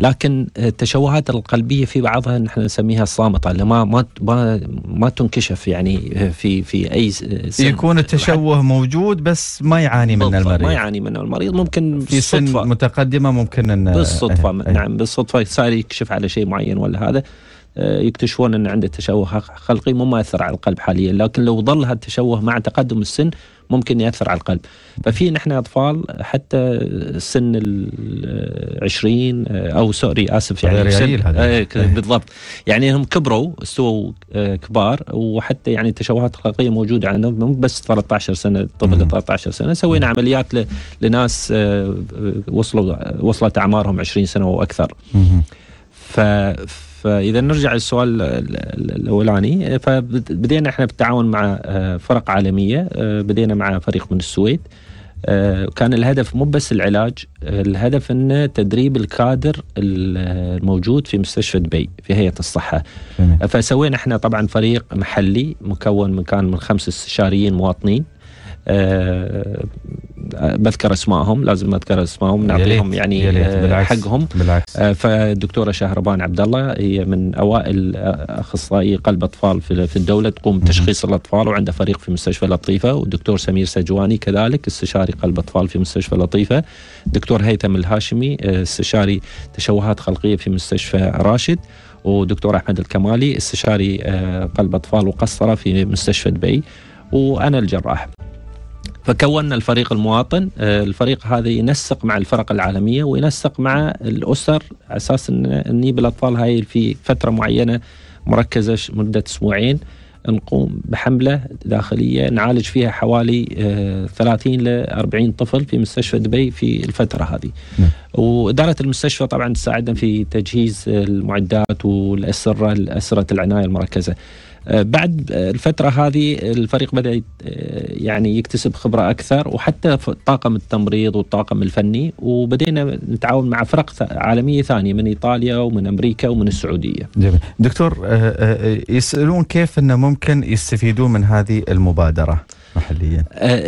Speaker 2: لكن آه، التشوهات القلبيه في بعضها نحن نسميها الصامته اللي ما ما ما تنكشف يعني في في اي سن
Speaker 1: يكون التشوه موجود بس ما يعاني منه المريض ما يعاني منه المريض ممكن في سن متقدمه ممكن
Speaker 2: انه بالصدفه أه. نعم بالصدفه صار يكشف على شيء معين ولا هذا يكتشفون ان عنده تشوه خلقي مو ما ياثر على القلب حاليا لكن لو ظل هالتشوه مع تقدم السن ممكن ياثر على القلب ففي نحن اطفال حتى سن ال 20 آه، او سوري اسف يعني سن إيه، إيه. بالضبط يعني هم كبروا استووا آه، كبار وحتى يعني التشوهات الخلقيه موجوده عندهم مو بس 13 سنه طفل 13 سنه سوينا عمليات لناس آه، وصلوا وصلت اعمارهم 20 سنه واكثر ف فاذا نرجع للسؤال الاولاني فبدينا احنا بالتعاون مع آه، فرق عالميه آه، بدينا مع فريق من السويد آه، كان الهدف مو بس العلاج الهدف انه تدريب الكادر الموجود في مستشفى دبي في هيئه الصحه فسوينا احنا طبعا فريق محلي مكون من كان من خمس استشاريين مواطنين بذكر اسمائهم لازم اذكر اسمائهم نعطيهم يعني آه، بالعكس حقهم بالعكس آه، فالدكتوره شهربان عبد الله هي من اوائل آه، اخصائي قلب اطفال في الدوله تقوم بتشخيص الاطفال وعندها فريق في مستشفى لطيفه والدكتور سمير سجواني كذلك استشاري قلب اطفال في مستشفى لطيفه دكتور هيثم الهاشمي استشاري تشوهات خلقيه في مستشفى راشد ودكتور احمد الكمالي استشاري قلب اطفال وقسطره في مستشفى دبي وانا الجراح فكوننا الفريق المواطن آه، الفريق هذا ينسق مع الفرق العالميه وينسق مع الاسر على اساس ان نجيب الاطفال هاي في فتره معينه مركزه مده اسبوعين نقوم بحمله داخليه نعالج فيها حوالي 30 ل 40 طفل في مستشفى دبي في الفتره هذه. نعم. واداره المستشفى طبعا تساعدنا في تجهيز المعدات والاسره اسره العنايه المركزه. آه، بعد آه، الفترة هذه الفريق بدأ آه، يعني يكتسب خبرة أكثر وحتى طاقم التمريض والطاقم الفني وبدينا نتعاون مع فرق عالمية ثانية من إيطاليا
Speaker 1: ومن أمريكا ومن السعودية جميل دكتور يسألون كيف أنه ممكن يستفيدون من هذه المبادرة محليا آه،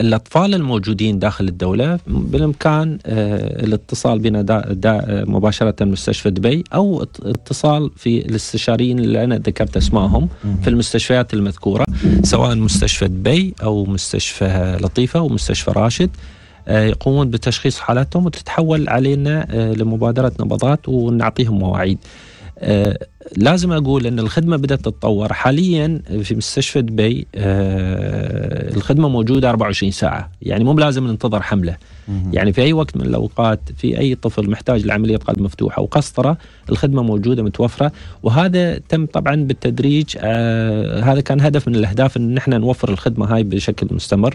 Speaker 1: الأطفال الموجودين
Speaker 2: داخل الدولة بالإمكان آه، الاتصال بنا دا دا مباشرة مستشفى دبي أو اتصال في الاستشاريين اللي أنا ذكرت أسمائهم في المستشفيات المذكورة سواء مستشفى دبي أو مستشفى لطيفة ومستشفى راشد آه، يقومون بتشخيص حالاتهم وتتحول علينا لمبادرة نبضات ونعطيهم مواعيد آه، لازم اقول ان الخدمه بدات تتطور حاليا في مستشفى دبي آه، الخدمه موجوده 24 ساعه يعني مو بلازم ننتظر حمله يعني في اي وقت من الاوقات في اي طفل محتاج لعمليه قلب مفتوحه او قسطره الخدمه موجوده متوفره وهذا تم طبعا بالتدريج آه، هذا كان هدف من الاهداف ان احنا نوفر الخدمه هاي بشكل مستمر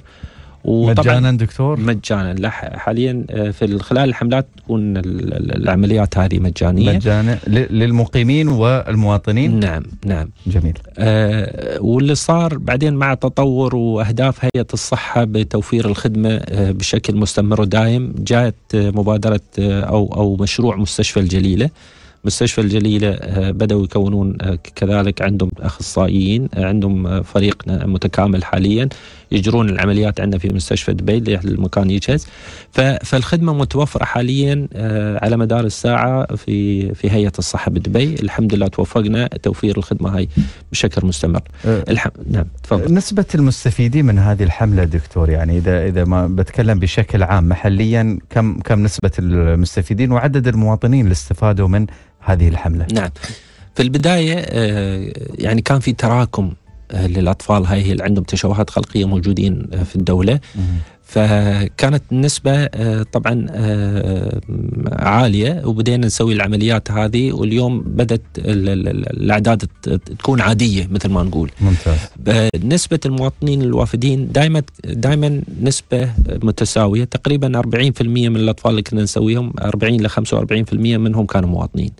Speaker 2: مجانا دكتور مجانا حاليا آه، في خلال الحملات تكون العمليات هذه مجانيه مجانا للمقيمين والمواطنين نعم نعم جميل آه واللي صار بعدين مع تطور واهداف هيئه الصحه بتوفير الخدمه آه، بشكل مستمر ودائم جاءت آه، مبادره او او مشروع مستشفى الجليله مستشفى الجليله آه، بداوا يكونون آه، كذلك عندهم اخصائيين آه، عندهم فريق متكامل حاليا يجرون العمليات عندنا في مستشفى دبي المكان يجهز فالخدمه متوفره حاليا على مدار الساعه في في هيئه الصحه بدبي الحمد لله توفقنا توفير الخدمه هاي بشكل مستمر الح... نعم
Speaker 1: تفضل نسبه المستفيدين من هذه الحمله دكتور يعني اذا اذا ما بتكلم بشكل عام محليا كم كم نسبه المستفيدين وعدد المواطنين اللي استفادوا من هذه الحملة نعم في البداية آه، يعني كان في تراكم
Speaker 2: آه، للأطفال هاي اللي عندهم تشوهات خلقية موجودين آه، في الدولة فكانت النسبة طبعا عالية وبدينا نسوي العمليات هذه واليوم بدأت الأعداد تكون عادية مثل ما نقول ممتاز نسبة المواطنين الوافدين دائما دائما نسبة متساوية تقريبا 40% من الأطفال اللي كنا نسويهم 40 ل 45% منهم كانوا مواطنين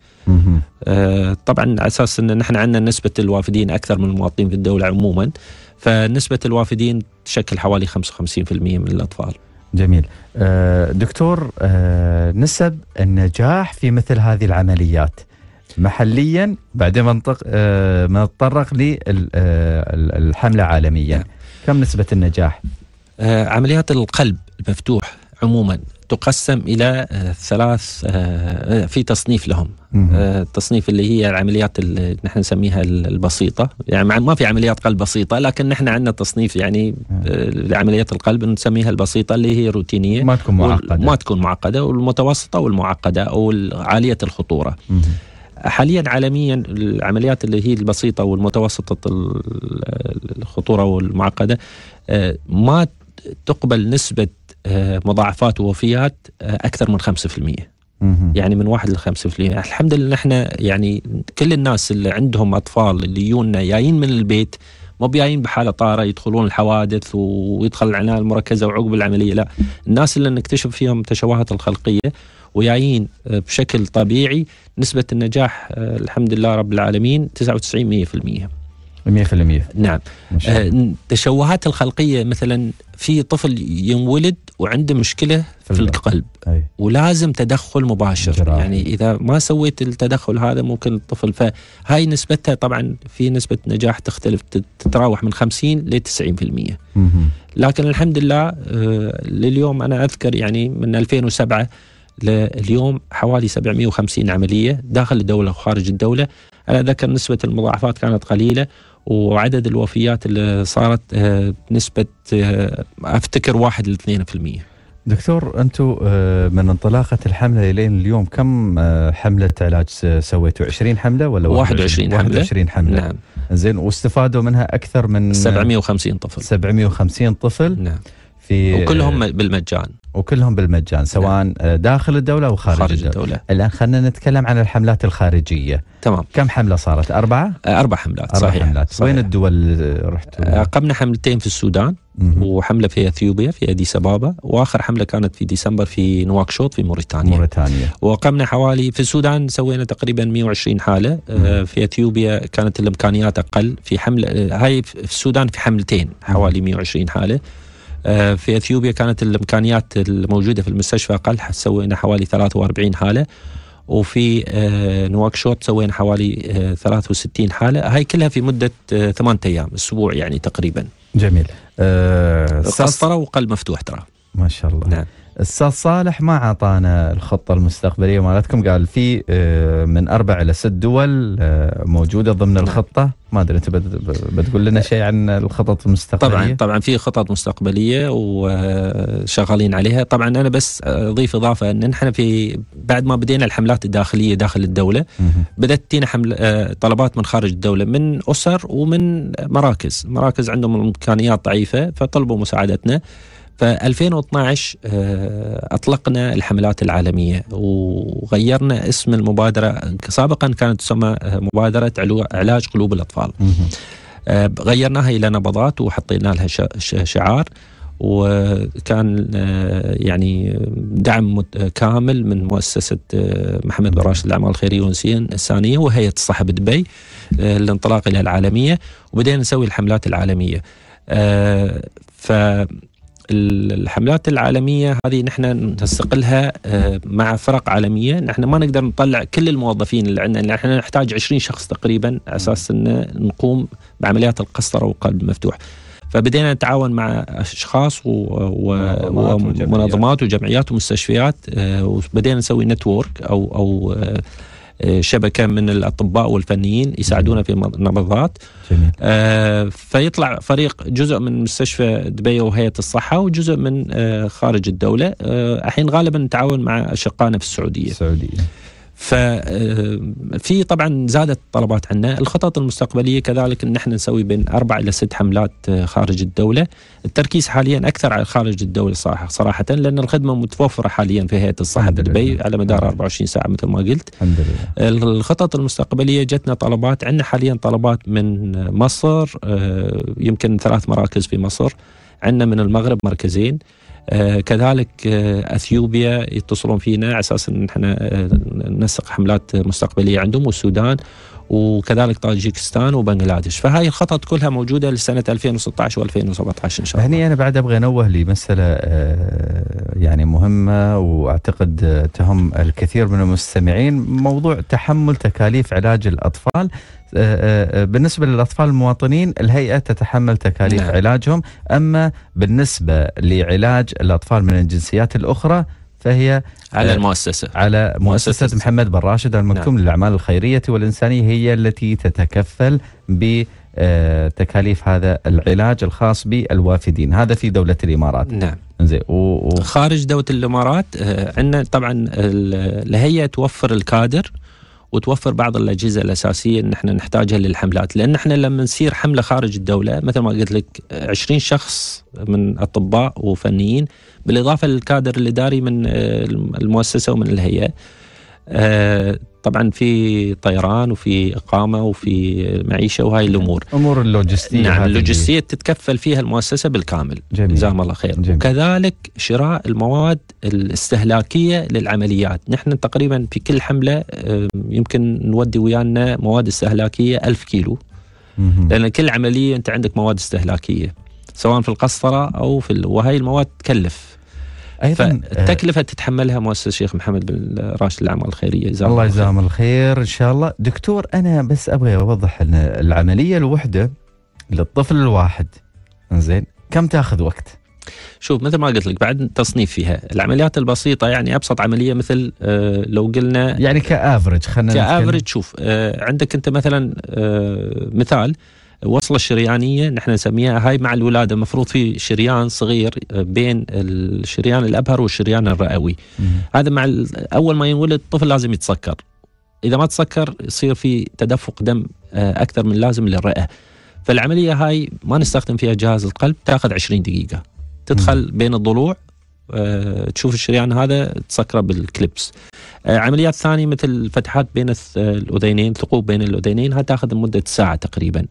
Speaker 2: آه، طبعا على اساس ان نحن عندنا نسبه الوافدين اكثر من المواطنين في الدوله عموما فنسبه الوافدين تشكل حوالي 55% من الاطفال.
Speaker 1: جميل. آه، دكتور آه، نسب النجاح في مثل هذه العمليات محليا بعدين منطق ما نتطرق للحمله عالميا. نعم. كم نسبه النجاح؟
Speaker 2: عمليات القلب المفتوح عموما تقسم الى آه، ثلاث آه، آه، في تصنيف لهم التصنيف اللي هي العمليات اللي نحن نسميها البسيطه يعني ما في عمليات قلب بسيطه لكن نحن عندنا تصنيف يعني لعمليات القلب نسميها البسيطه اللي هي روتينيه ما تكون معقده ما تكون معقده والمتوسطه والمعقده او عاليه الخطوره حاليا عالميا العمليات اللي هي البسيطه والمتوسطه الخطوره والمعقده ما تقبل نسبه آه، مضاعفات ووفيات آه، اكثر من 5% يعني من واحد ل 5% الحمد لله احنا يعني كل الناس اللي عندهم اطفال اللي يجونا جايين من البيت مو بجايين بحاله طاره يدخلون الحوادث ويدخل العنايه المركزه وعقب العمليه لا الناس اللي نكتشف فيهم تشوهات الخلقيه وجايين آه، بشكل طبيعي نسبه النجاح الحمد لله رب العالمين 99 100% المئة نعم تشوهات الخلقيه مثلا في طفل ينولد وعنده مشكله في, في القلب أي. ولازم تدخل مباشر جراحي. يعني اذا ما سويت التدخل هذا ممكن الطفل فهاي نسبتها طبعا في نسبه نجاح تختلف تتراوح من 50 ل 90% مم. لكن الحمد لله آه، لليوم انا اذكر يعني من 2007 لليوم حوالي 750 عمليه داخل الدوله وخارج الدوله انا اذكر نسبه المضاعفات كانت قليله وعدد الوفيات اللي صارت آه، بنسبة آه، أفتكر واحد ل 2%
Speaker 1: دكتور انتم آه، من انطلاقه الحمله الى اليوم كم حمله علاج سويتوا 20 حمله ولا 21 حمله 21 حمله نعم زين واستفادوا منها اكثر من 750 طفل 750 طفل نعم في وكلهم بالمجان وكلهم بالمجان نعم. سواء آه، داخل الدولة أو خارج, خارج الدولة. الدولة الآن خلينا نتكلم عن الحملات الخارجية تمام كم حملة صارت أربعة؟ آه، أربع حملات أربع صحيح. حملات صحيح. وين الدول
Speaker 2: رحت؟ آه، قمنا حملتين في السودان مم. وحملة في أثيوبيا في أديس أبابا وآخر حملة كانت في ديسمبر في نواكشوط في موريتانيا موريتانيا وقمنا حوالي في السودان سوينا تقريبا 120 حالة مم. في أثيوبيا كانت الإمكانيات أقل في حملة هاي في السودان في حملتين حوالي 120 حالة آه، في اثيوبيا كانت الامكانيات الموجوده في المستشفى اقل سوينا حوالي 43 حاله وفي آه، نواكشوط سوينا حوالي 63 آه، حاله هاي كلها في مده 8 ايام اسبوع يعني تقريبا
Speaker 1: جميل أه قسطره
Speaker 2: وقلب مفتوح ترى
Speaker 1: ما شاء الله نعم استاذ صالح ما اعطانا الخطه المستقبليه مالتكم قال في آه، من اربع الى ست دول آه، موجوده ضمن نعم. الخطه ما ادري انت بتقول لنا شيء عن الخطط المستقبليه طبعا
Speaker 2: طبعا في خطط مستقبليه وشغالين آه، عليها طبعا انا بس اضيف اضافه ان نحن في بعد ما بدينا الحملات الداخليه داخل الدوله بدات تينا حمل طلبات من خارج الدوله من اسر ومن مراكز مراكز عندهم امكانيات ضعيفه فطلبوا مساعدتنا ف 2012 آه، اطلقنا الحملات العالميه وغيرنا اسم المبادره سابقا كانت تسمى آه، مبادره علاج قلوب الاطفال آه، غيرناها الى نبضات وحطينا لها شعار وكان يعني دعم كامل من مؤسسة محمد بن راشد الاعمال الخيرية والإنسانية وهيئة الصحة بدبي للانطلاق إلى العالمية وبدأنا نسوي الحملات العالمية ف الحملات العالميه هذه نحن نستقلها آه، مع فرق عالميه، نحن ما نقدر نطلع كل الموظفين اللي عندنا، نحن نحتاج 20 شخص تقريبا على اساس ان نقوم بعمليات القسطره والقلب المفتوح. فبدينا نتعاون مع اشخاص ومنظمات وجمعيات ومستشفيات آه، وبدينا نسوي نتورك او او آه، شبكه من الاطباء والفنيين يساعدونا في النبضات آه، فيطلع فريق جزء من مستشفى دبي وهيئه الصحه وجزء من آه، خارج الدوله آه، الحين غالبا نتعاون مع اشقائنا في السعوديه السعوديه ففي آه، طبعا زادت الطلبات عندنا الخطط المستقبليه كذلك ان احنا نسوي بين اربع الى ست حملات آه، خارج الدوله التركيز حاليا اكثر على خارج الدوله صراحه صراحه لان الخدمه متوفره حاليا في هيئه الصحه بدبي على مدار 24 نعم. ساعه مثل ما قلت الحمد لله الخطط المستقبليه جتنا طلبات عندنا حاليا طلبات من مصر آه، يمكن ثلاث مراكز في مصر عندنا من المغرب مركزين آه، كذلك آه، اثيوبيا يتصلون فينا على اساس ان احنا آه، ننسق حملات مستقبليه عندهم والسودان وكذلك طاجيكستان وبنغلاديش فهاي الخطط كلها موجوده لسنه 2016 و2017 ان شاء الله
Speaker 1: هني انا بعد ابغى انوه لمساله يعني مهمه واعتقد تهم الكثير من المستمعين موضوع تحمل تكاليف علاج الاطفال آه، آه، آه، بالنسبة للأطفال المواطنين الهيئة تتحمل تكاليف نعم. علاجهم أما بالنسبة لعلاج الأطفال من الجنسيات الأخرى فهي على المؤسسة على مؤسسة, مؤسسة محمد بن راشد المكتوم نعم. للأعمال الخيرية والإنسانية هي التي تتكفل ب تكاليف هذا العلاج الخاص بالوافدين هذا في دولة الإمارات نعم زين و... و... خارج
Speaker 2: دولة الإمارات عندنا طبعا الهيئة توفر الكادر وتوفر بعض الاجهزه الاساسيه اللي نحن نحتاجها للحملات لان احنا لما نصير حمله خارج الدوله مثل ما قلت لك 20 شخص من اطباء وفنيين بالاضافه للكادر الاداري من آه، المؤسسه ومن الهيئه آه، طبعا في طيران وفي اقامه وفي معيشه وهاي الامور
Speaker 1: امور اللوجستيه نعم اللوجستيه
Speaker 2: تتكفل فيها المؤسسه بالكامل جميل جزاهم الله خير جميل. وكذلك شراء المواد الاستهلاكيه للعمليات نحن تقريبا في كل حمله آه، يمكن نودي ويانا مواد استهلاكيه ألف كيلو مم. لان كل عمليه انت عندك مواد استهلاكيه سواء في القسطره او في ال... وهي المواد تكلف ايضا التكلفه آه. تتحملها مؤسسه الشيخ محمد بن راشد الاعمال الخيريه جزاه الله يجزاهم
Speaker 1: الخير ان شاء الله دكتور انا بس ابغى اوضح ان العمليه الوحده للطفل الواحد زين كم تاخذ وقت؟ شوف مثل ما
Speaker 2: قلت لك بعد تصنيف فيها العمليات البسيطه يعني ابسط عمليه مثل آه لو قلنا
Speaker 1: يعني كافرج خلينا كافرج
Speaker 2: شوف آه عندك انت مثلا آه مثال الوصله الشريانيه نحن نسميها هاي مع الولادة المفروض في شريان صغير آه، بين الشريان الأبهر والشريان الرئوي هذا مع أول ما ينولد الطفل لازم يتسكر إذا ما تسكر يصير في تدفق دم آه، أكثر من اللازم للرئة فالعملية هاي ما نستخدم فيها جهاز القلب تاخذ 20 دقيقة تدخل بين الضلوع آه، تشوف الشريان هذا تسكره بالكليبس آه، عمليات ثانيه مثل فتحات بين آه، الاذينين ثقوب بين الاذينين هذه تاخذ مده ساعه تقريبا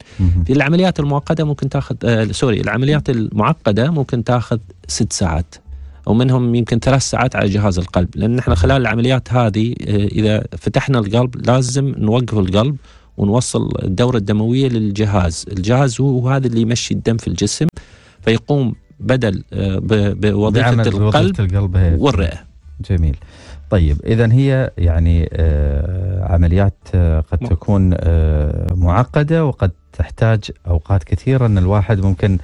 Speaker 2: في العمليات المعقده ممكن تاخذ آه سوري العمليات المعقده ممكن تاخذ ست ساعات ومنهم يمكن ثلاث ساعات على جهاز القلب لان احنا خلال العمليات هذه آه، اذا فتحنا القلب لازم نوقف القلب ونوصل الدورة الدموية للجهاز الجهاز هو هذا اللي يمشي الدم في الجسم فيقوم بدل بوظيفة القلب,
Speaker 1: القلب والرئة جميل طيب اذا هي يعني آه، عمليات آه، قد تكون آه، معقده وقد تحتاج اوقات كثيره ان الواحد ممكن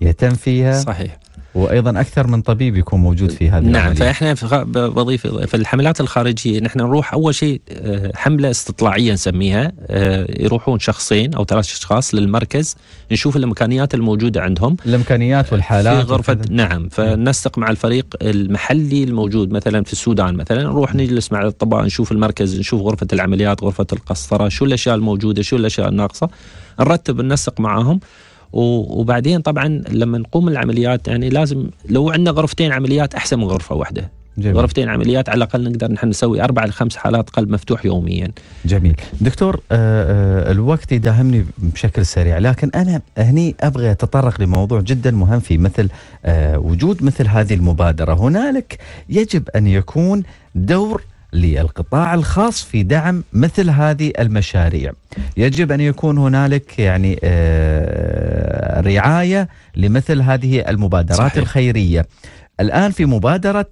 Speaker 1: يهتم فيها صحيح وايضا اكثر من طبيب يكون موجود في هذه نعم العملية.
Speaker 2: فاحنا في وظيفه في الحملات الخارجيه نحن نروح اول شيء آه، حمله استطلاعيه نسميها آه، يروحون شخصين او ثلاث اشخاص للمركز نشوف الامكانيات الموجوده عندهم
Speaker 1: الامكانيات والحالات في غرفه
Speaker 2: نعم فننسق مع الفريق المحلي الموجود مثلا في السودان مثلا نروح نجلس مع الاطباء نشوف المركز نشوف غرفه العمليات غرفه القسطره شو الاشياء الموجوده شو الاشياء الناقصه نرتب ننسق معاهم وبعدين طبعا لما نقوم العمليات يعني لازم لو عندنا غرفتين عمليات احسن من غرفه واحده جميل. غرفتين عمليات على الاقل نقدر نحن نسوي اربع لخمس حالات قلب مفتوح يوميا.
Speaker 1: جميل، دكتور آه، آه، الوقت يداهمني بشكل سريع لكن انا هني ابغى اتطرق لموضوع جدا مهم في مثل آه، وجود مثل هذه المبادره، هنالك يجب ان يكون دور للقطاع الخاص في دعم مثل هذه المشاريع يجب أن يكون هنالك يعني آه، رعاية لمثل هذه المبادرات صحيح. الخيرية الآن في مبادرة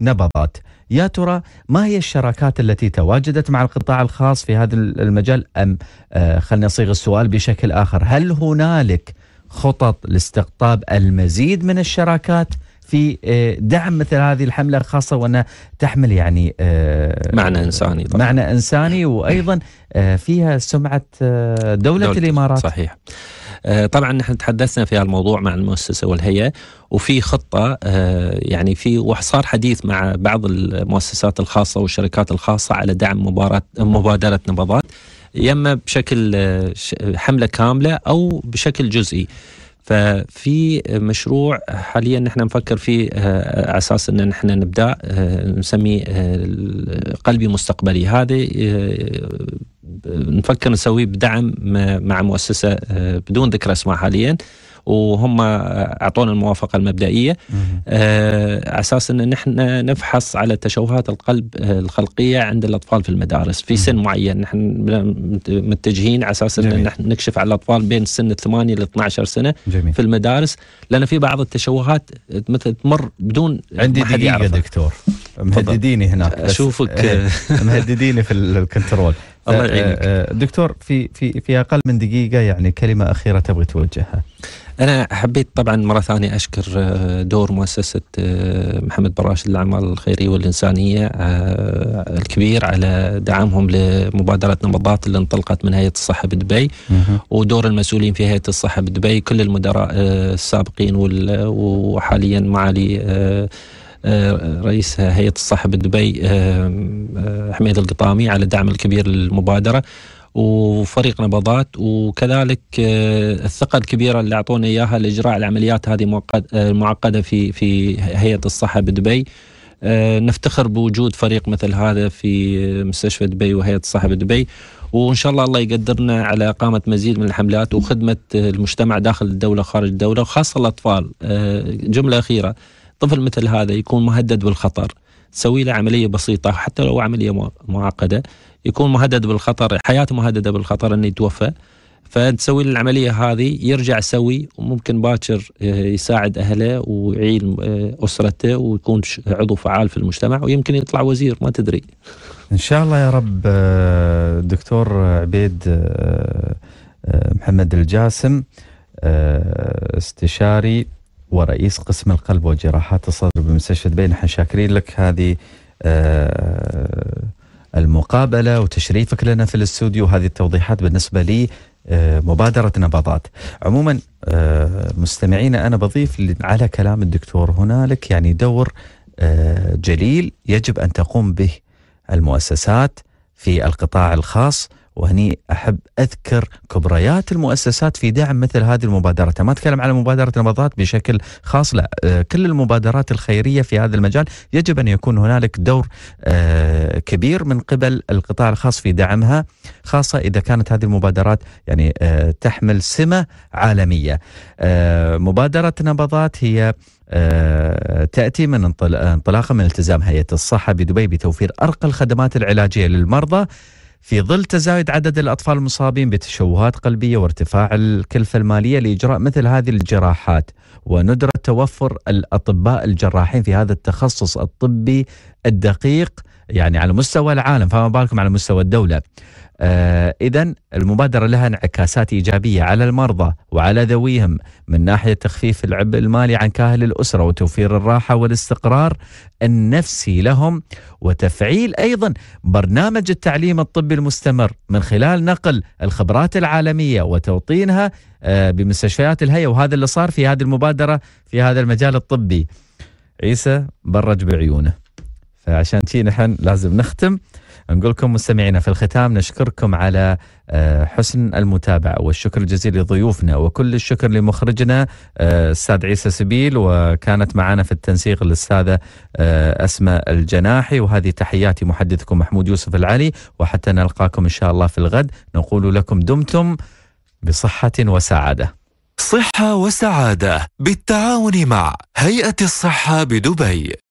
Speaker 1: نبضات يا ترى ما هي الشراكات التي تواجدت مع القطاع الخاص في هذا المجال أم آه، خلنا نصيغ السؤال بشكل آخر هل هنالك خطط لاستقطاب المزيد من الشراكات في آه، دعم مثل هذه الحمله خاصه وانها تحمل يعني آه، معنى انساني طبعا. معنى انساني وايضا آه، فيها سمعه دوله, دولة الامارات
Speaker 2: صحيح طبعا نحن تحدثنا في هذا الموضوع مع المؤسسه والهيئه وفي خطه يعني في وحصار حديث مع بعض المؤسسات الخاصه والشركات الخاصه على دعم مباراه مبادره نبضات يا اما بشكل حمله كامله او بشكل جزئي. ففي مشروع حاليا نحن نفكر فيه آه، على اساس ان نحن نبدا آه، نسميه آه، قلبي مستقبلي هذا نفكر نسويه بدعم مع مؤسسه بدون ذكر اسمها حاليا وهم اعطونا الموافقه المبدئيه على آه، اساس ان نحن نفحص على تشوهات القلب آه، الخلقيه عند الاطفال في المدارس في سن معين نحن متجهين على اساس ان نحن نكشف على الاطفال بين سن 8 ل 12 سنه جميل. في المدارس لان في بعض التشوهات مثل
Speaker 1: تمر بدون عندي دقيقه يعرفها. دكتور مهدديني هناك اشوفك [laughs] مهدديني في الكنترول [laughs] الله يعينك آه، دكتور في في في اقل من دقيقه يعني كلمه اخيره تبغي توجهها انا حبيت طبعا مره ثانيه اشكر آه، دور
Speaker 2: مؤسسه آه، محمد براشد للاعمال الخيريه والانسانيه آه، الكبير على دعمهم لمبادره نبضات اللي انطلقت من هيئه الصحه بدبي ودور المسؤولين في هيئه الصحه بدبي كل المدراء السابقين وحاليا معالي رئيس هيئه الصحه بدبي حميد القطامي على الدعم الكبير للمبادره وفريق نبضات وكذلك آه، الثقه الكبيره اللي اعطونا اياها لاجراء العمليات هذه المعقده آه، في في هيئه الصحه بدبي آه، نفتخر بوجود فريق مثل هذا في مستشفى دبي وهيئه الصحه بدبي وان شاء الله الله يقدرنا على اقامه مزيد من الحملات وخدمه المجتمع داخل الدوله خارج الدوله وخاصه الاطفال جمله اخيره طفل مثل هذا يكون مهدد بالخطر تسوي له عمليه بسيطه حتى لو عمليه معقده يكون مهدد بالخطر حياته مهدده بالخطر انه يتوفى فتسوي العمليه هذه يرجع سوي وممكن باكر آه، يساعد اهله ويعيل آه، اسرته ويكون عضو فعال في المجتمع ويمكن يطلع وزير ما تدري.
Speaker 1: ان شاء الله يا رب آه، دكتور عبيد محمد الجاسم استشاري ورئيس قسم القلب وجراحات الصدر بمستشفى بين شاكرين لك هذه المقابله وتشريفك لنا في الاستوديو هذه التوضيحات بالنسبه لي آه، مبادرة نبضات عموما آه، مستمعينا أنا بضيف على كلام الدكتور هنالك يعني دور آه، جليل يجب أن تقوم به المؤسسات في القطاع الخاص وهني احب اذكر كبريات المؤسسات في دعم مثل هذه المبادرات، ما اتكلم على مبادره نبضات بشكل خاص لا، آه، كل المبادرات الخيريه في هذا المجال يجب ان يكون هنالك دور آه، كبير من قبل القطاع الخاص في دعمها، خاصه اذا كانت هذه المبادرات يعني آه، تحمل سمه عالميه. مبادره نبضات هي تأتي من انطلاقا من التزام هيئة الصحة بدبي بتوفير أرقى الخدمات العلاجية للمرضى في ظل تزايد عدد الأطفال المصابين بتشوهات قلبية وارتفاع الكلفة المالية لإجراء مثل هذه الجراحات وندرة توفر الأطباء الجراحين في هذا التخصص الطبي الدقيق يعني على مستوى العالم فما بالكم على مستوى الدولة آه، إذا المبادرة لها انعكاسات إيجابية على المرضى وعلى ذويهم من ناحية تخفيف العبء المالي عن كاهل الأسرة وتوفير الراحة والاستقرار النفسي لهم وتفعيل أيضا برنامج التعليم الطبي المستمر من خلال نقل الخبرات العالمية وتوطينها آه، بمستشفيات الهيئة وهذا اللي صار في هذه المبادرة في هذا المجال الطبي عيسى برج بعيونه فعشان شي نحن لازم نختم نقول لكم مستمعينا في الختام نشكركم على آه، حسن المتابعة والشكر الجزيل لضيوفنا وكل الشكر لمخرجنا الأستاذ آه، عيسى سبيل وكانت معنا في التنسيق الأستاذة آه، أسماء الجناحي وهذه تحياتي محدثكم محمود يوسف العلي وحتى نلقاكم إن شاء الله في الغد نقول لكم دمتم بصحة وسعادة صحة وسعادة بالتعاون مع هيئة الصحة بدبي